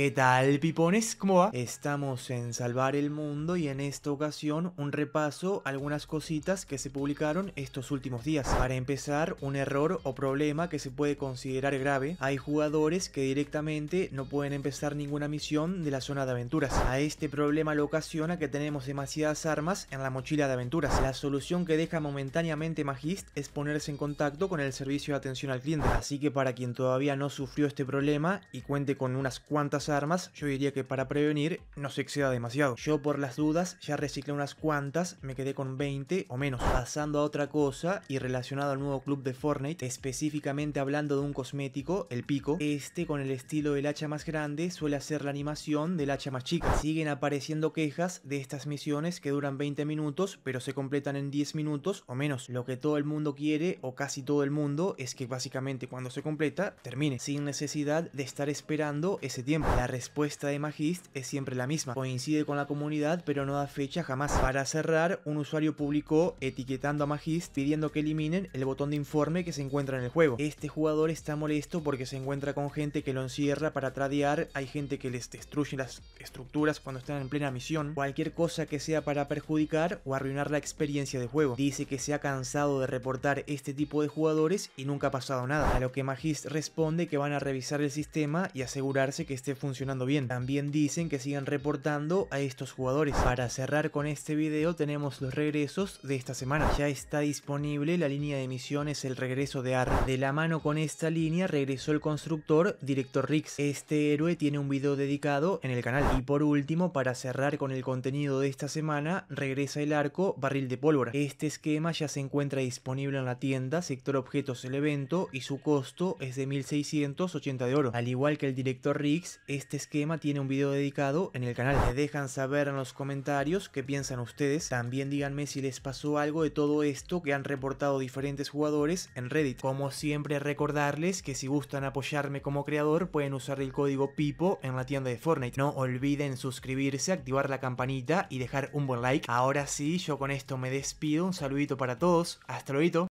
¿Qué tal, pipones? ¿Cómo va? Estamos en Salvar el Mundo y en esta ocasión un repaso a algunas cositas que se publicaron estos últimos días. Para empezar, un error o problema que se puede considerar grave. Hay jugadores que directamente no pueden empezar ninguna misión de la zona de aventuras. A este problema lo ocasiona que tenemos demasiadas armas en la mochila de aventuras. La solución que deja momentáneamente Magist es ponerse en contacto con el servicio de atención al cliente. Así que para quien todavía no sufrió este problema y cuente con unas cuantas armas, yo diría que para prevenir no se exceda demasiado. Yo por las dudas ya reciclé unas cuantas, me quedé con 20 o menos. Pasando a otra cosa y relacionado al nuevo club de Fortnite, específicamente hablando de un cosmético, el pico, este con el estilo del hacha más grande suele hacer la animación del hacha más chica. Siguen apareciendo quejas de estas misiones que duran 20 minutos pero se completan en 10 minutos o menos. Lo que todo el mundo quiere o casi todo el mundo es que básicamente cuando se completa termine sin necesidad de estar esperando ese tiempo. La respuesta de Magist es siempre la misma, coincide con la comunidad pero no da fecha jamás. Para cerrar, un usuario publicó etiquetando a Magist pidiendo que eliminen el botón de informe que se encuentra en el juego. Este jugador está molesto porque se encuentra con gente que lo encierra para tradear, hay gente que les destruye las estructuras cuando están en plena misión, cualquier cosa que sea para perjudicar o arruinar la experiencia de juego. Dice que se ha cansado de reportar este tipo de jugadores y nunca ha pasado nada, a lo que Magist responde que van a revisar el sistema y asegurarse que este, funcionando bien. También dicen que sigan reportando a estos jugadores. Para cerrar con este video tenemos los regresos de esta semana. Ya está disponible la línea de misiones El regreso de Arra. De la mano con esta línea regresó el constructor Director Rix. Este héroe tiene un video dedicado en el canal. Y por último, para cerrar con el contenido de esta semana, regresa el arco Barril de Pólvora. Este esquema ya se encuentra disponible en la tienda, sector objetos el evento y su costo es de 1680 de oro. Al igual que el Director Riggs, este esquema tiene un video dedicado en el canal. Me dejan saber en los comentarios qué piensan ustedes. También díganme si les pasó algo de todo esto que han reportado diferentes jugadores en Reddit. Como siempre recordarles que si gustan apoyarme como creador pueden usar el código PIPO en la tienda de Fortnite. No olviden suscribirse, activar la campanita y dejar un buen like. Ahora sí, yo con esto me despido. Un saludito para todos. Hasta luego.